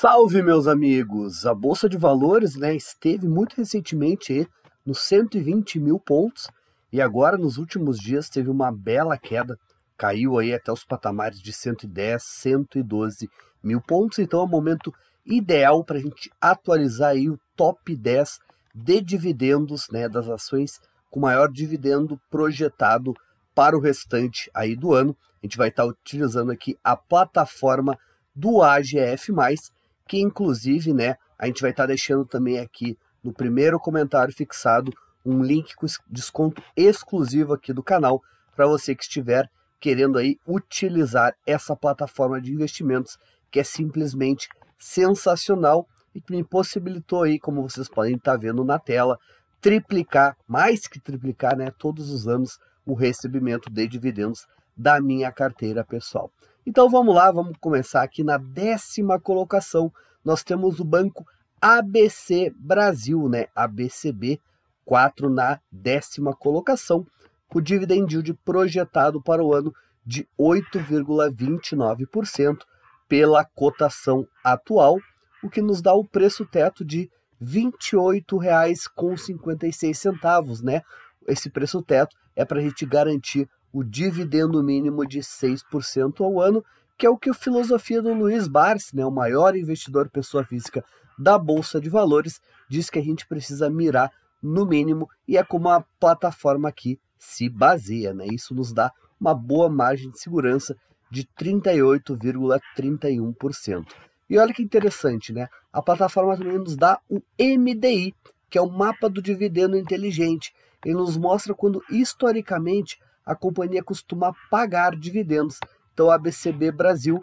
Salve, meus amigos! A Bolsa de Valores né, esteve muito recentemente nos 120 mil pontos e agora, nos últimos dias, teve uma bela queda. Caiu aí até os patamares de 110, 112 mil pontos. Então é um momento ideal para a gente atualizar aí o top 10 de dividendos né, das ações com maior dividendo projetado para o restante aí do ano. A gente vai estar utilizando aqui a plataforma do AGF+, que inclusive, né, a gente vai estar tá deixando também aqui no primeiro comentário fixado um link com desconto exclusivo aqui do canal para você que estiver querendo aí utilizar essa plataforma de investimentos que é simplesmente sensacional e que me possibilitou aí, como vocês podem estar tá vendo na tela, triplicar, mais que triplicar, né, todos os anos o recebimento de dividendos da minha carteira pessoal. Então vamos lá, vamos começar aqui na décima colocação. Nós temos o banco ABC Brasil, né? ABCB 4 na décima colocação. O dividend yield projetado para o ano de 8,29% pela cotação atual, o que nos dá o preço teto de R$ 28,56, né? Esse preço teto é para a gente garantir o dividendo mínimo de 6% ao ano, que é o que a filosofia do Luiz Barsi, né, o maior investidor pessoa física da Bolsa de Valores, diz que a gente precisa mirar no mínimo e é como a plataforma aqui se baseia. Né? Isso nos dá uma boa margem de segurança de 38,31%. E olha que interessante, né? A plataforma também nos dá o MDI, que é o mapa do dividendo inteligente. Ele nos mostra quando historicamente a companhia costuma pagar dividendos. Então a BCB Brasil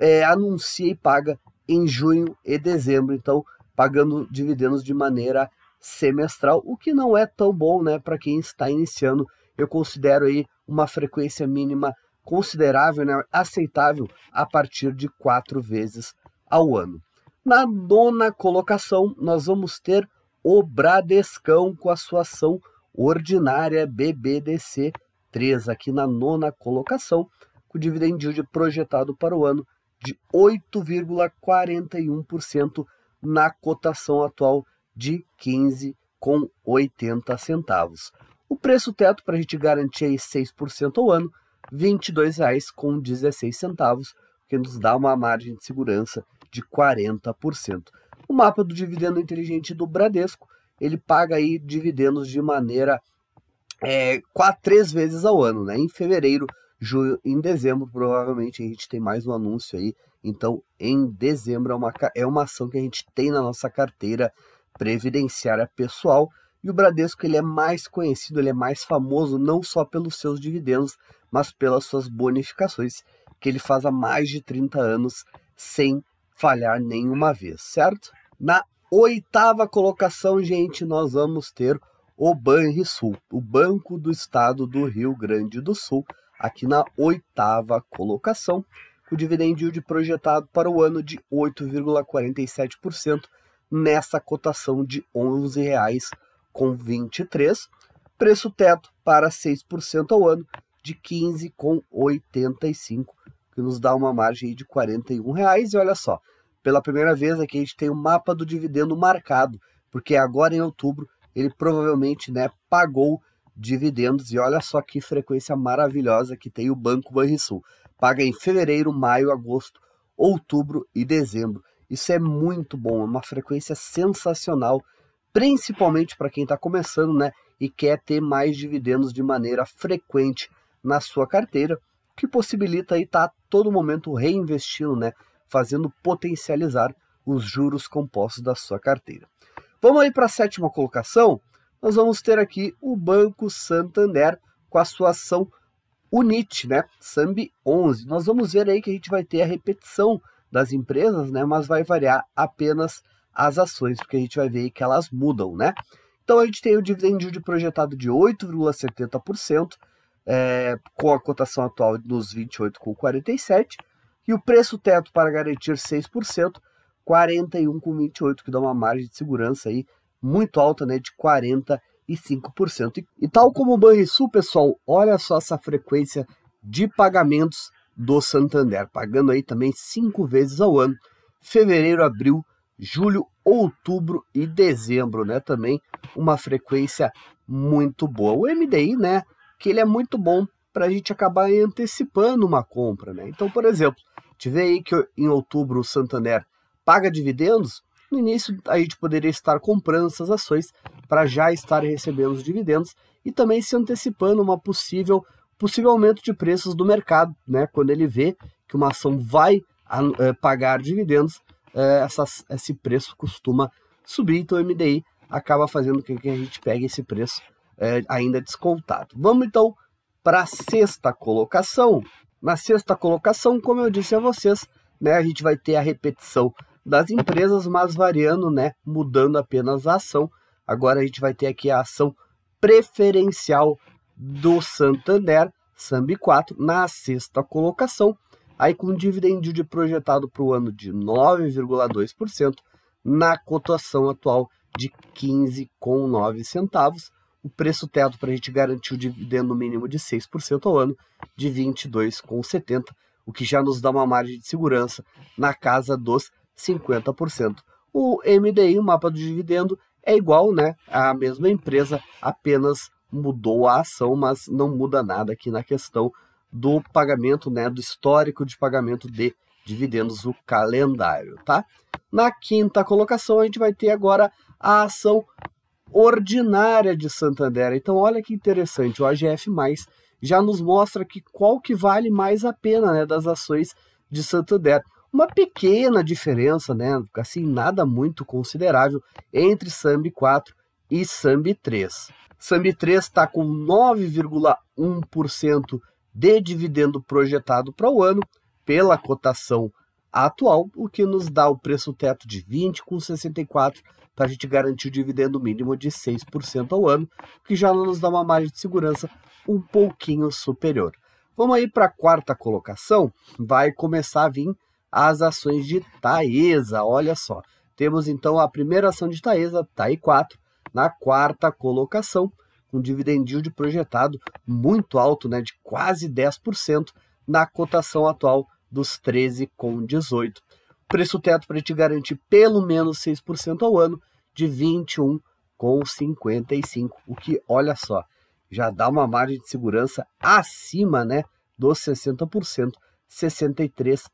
é, anuncia e paga em junho e dezembro, então pagando dividendos de maneira semestral, o que não é tão bom, né, para quem está iniciando. Eu considero aí uma frequência mínima considerável, né, aceitável a partir de quatro vezes ao ano. Na nona colocação, nós vamos ter o Bradescão com a sua ação ordinária BBDC 2023, aqui na nona colocação, com dividend yield projetado para o ano de 8,41% na cotação atual de 15,80 centavos. O preço teto para a gente garantir aí 6% ao ano, R$ 22,16, que nos dá uma margem de segurança de 40%. O mapa do dividendo inteligente do Bradesco, ele paga aí dividendos de maneira é, quatro, três vezes ao ano, né? Em fevereiro, julho, em dezembro, provavelmente a gente tem mais um anúncio aí. Então, em dezembro é uma, é uma ação que a gente tem na nossa carteira previdenciária pessoal. E o Bradesco ele é mais conhecido, ele é mais famoso não só pelos seus dividendos, mas pelas suas bonificações, que ele faz há mais de 30 anos sem falhar nenhuma vez, certo? Na oitava colocação, gente, nós vamos ter o Banrisul, o Banco do Estado do Rio Grande do Sul, aqui na oitava colocação, com dividend yield projetado para o ano de 8,47% nessa cotação de R$ 11,23, preço teto para 6% ao ano de 15,85, que nos dá uma margem de R$ 41. Reais. E olha só, pela primeira vez aqui a gente tem o mapa do dividendo marcado, porque agora em outubro ele provavelmente né, pagou dividendos. E olha só que frequência maravilhosa que tem o Banco Banrisul. Paga em fevereiro, maio, agosto, outubro e dezembro. Isso é muito bom, é uma frequência sensacional, principalmente para quem está começando né, e quer ter mais dividendos de maneira frequente na sua carteira, que possibilita estar tá, a todo momento reinvestindo, né, fazendo potencializar os juros compostos da sua carteira. Vamos aí para a sétima colocação. Nós vamos ter aqui o Banco Santander com a sua ação Unit, né? Sambi 11. Nós vamos ver aí que a gente vai ter a repetição das empresas, né? Mas vai variar apenas as ações, porque a gente vai ver aí que elas mudam, né? Então a gente tem o dividend yield projetado de 8,70%, é, com a cotação atual dos 28,47 e o preço teto para garantir 6% 41,28, que dá uma margem de segurança aí muito alta, né, de 45%. E, e tal como o Banrisul, pessoal, olha só essa frequência de pagamentos do Santander, pagando aí também cinco vezes ao ano, fevereiro, abril, julho, outubro e dezembro, né? Também uma frequência muito boa. O MDI, né? Que ele é muito bom para a gente acabar antecipando uma compra, né? Então, por exemplo, tiver aí que em outubro o Santander paga dividendos, no início a gente poderia estar comprando essas ações para já estar recebendo os dividendos e também se antecipando uma possível possível aumento de preços do mercado, né? Quando ele vê que uma ação vai é, pagar dividendos, é, essas, esse preço costuma subir, então o MDI acaba fazendo com que a gente pegue esse preço é, ainda descontado. Vamos então para a sexta colocação. Na sexta colocação, como eu disse a vocês, né, a gente vai ter a repetição das empresas, mas variando, né? Mudando apenas a ação. Agora a gente vai ter aqui a ação preferencial do Santander, SAMB 4, na sexta colocação, aí com um dividend yield projetado para o ano de 9,2%, na cotação atual de 15,9 centavos, o preço teto para a gente garantir o dividendo mínimo de 6% ao ano, de 22,70, o que já nos dá uma margem de segurança na casa dos 50%. O MDI, o mapa do dividendo, é igual, né? A mesma empresa apenas mudou a ação, mas não muda nada aqui na questão do pagamento, né? Do histórico de pagamento de dividendos, o calendário, tá? Na quinta colocação, a gente vai ter agora a ação ordinária de Santander. Então, olha que interessante, o AGF+, já nos mostra que qual que vale mais a pena né, das ações de Santander uma pequena diferença, né? Assim, nada muito considerável entre Sambi 4 e Sambi 3. Sambi 3 está com 9,1% de dividendo projetado para o ano pela cotação atual, o que nos dá o preço teto de 20,64 para tá? a gente garantir o dividendo mínimo de 6% ao ano, que já nos dá uma margem de segurança um pouquinho superior. Vamos aí para a quarta colocação, vai começar a vir as ações de Taesa. Olha só, temos então a primeira ação de Taesa, TAI tá 4, na quarta colocação, um dividend yield projetado muito alto, né, de quase 10% na cotação atual dos 13,18. Preço teto para te garantir pelo menos 6% ao ano de 21,55, o que, olha só, já dá uma margem de segurança acima, né, dos 60%, 63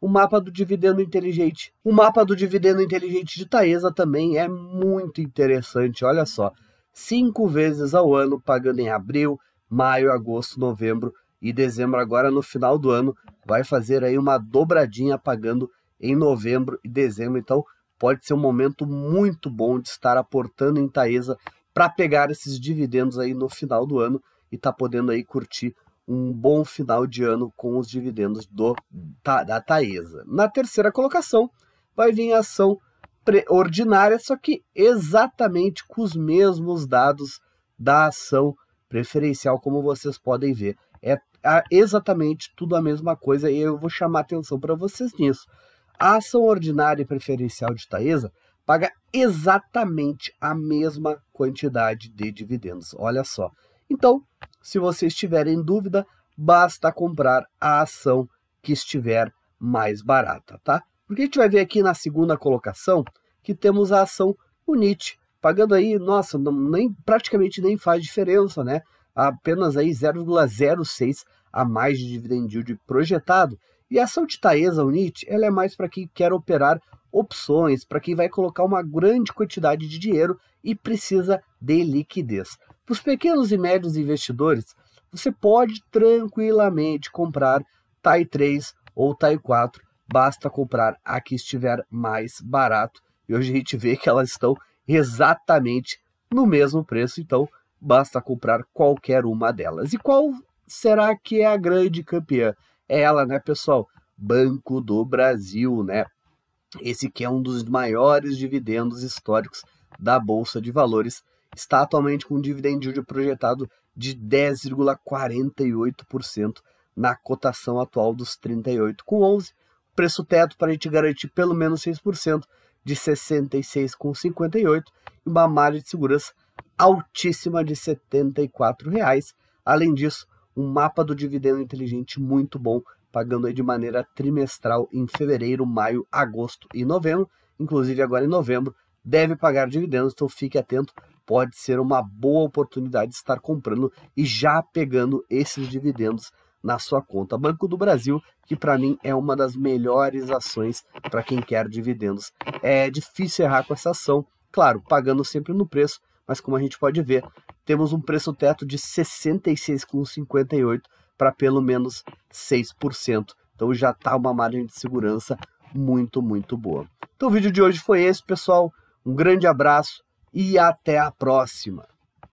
o mapa do dividendo inteligente. O mapa do dividendo inteligente de Taesa também é muito interessante, olha só. Cinco vezes ao ano, pagando em abril, maio, agosto, novembro e dezembro. Agora, no final do ano, vai fazer aí uma dobradinha pagando em novembro e dezembro. Então, pode ser um momento muito bom de estar aportando em Taesa para pegar esses dividendos aí no final do ano e tá podendo aí curtir um bom final de ano com os dividendos do, da, da Taesa. Na terceira colocação, vai vir a ação ordinária, só que exatamente com os mesmos dados da ação preferencial, como vocês podem ver. É, é exatamente tudo a mesma coisa e eu vou chamar atenção para vocês nisso. A ação ordinária e preferencial de Taesa paga exatamente a mesma quantidade de dividendos. Olha só, então, se você estiver em dúvida, basta comprar a ação que estiver mais barata, tá? Porque a gente vai ver aqui na segunda colocação que temos a ação Unite, pagando aí, nossa, não, nem, praticamente nem faz diferença, né? Apenas aí 0,06 a mais de dividend yield projetado. E a ação de Taesa Unite, ela é mais para quem quer operar opções, para quem vai colocar uma grande quantidade de dinheiro e precisa de liquidez. Para os pequenos e médios investidores, você pode tranquilamente comprar TAI 3 ou TAI 4, basta comprar a que estiver mais barato. E hoje a gente vê que elas estão exatamente no mesmo preço, então basta comprar qualquer uma delas. E qual será que é a grande campeã? É ela, né, pessoal? Banco do Brasil, né? Esse que é um dos maiores dividendos históricos da Bolsa de Valores, está atualmente com um dividend yield projetado de 10,48% na cotação atual dos 38,11, preço teto para a gente garantir pelo menos 6% de 66,58 e uma margem de segurança altíssima de R$ 74,00. Além disso, um mapa do dividendo inteligente muito bom, pagando aí de maneira trimestral em fevereiro, maio, agosto e novembro. Inclusive agora em novembro deve pagar dividendos, então fique atento pode ser uma boa oportunidade de estar comprando e já pegando esses dividendos na sua conta. Banco do Brasil, que para mim é uma das melhores ações para quem quer dividendos. É difícil errar com essa ação, claro, pagando sempre no preço, mas como a gente pode ver, temos um preço teto de 66,58 para pelo menos 6%. Então já está uma margem de segurança muito, muito boa. Então o vídeo de hoje foi esse, pessoal. Um grande abraço e até a próxima.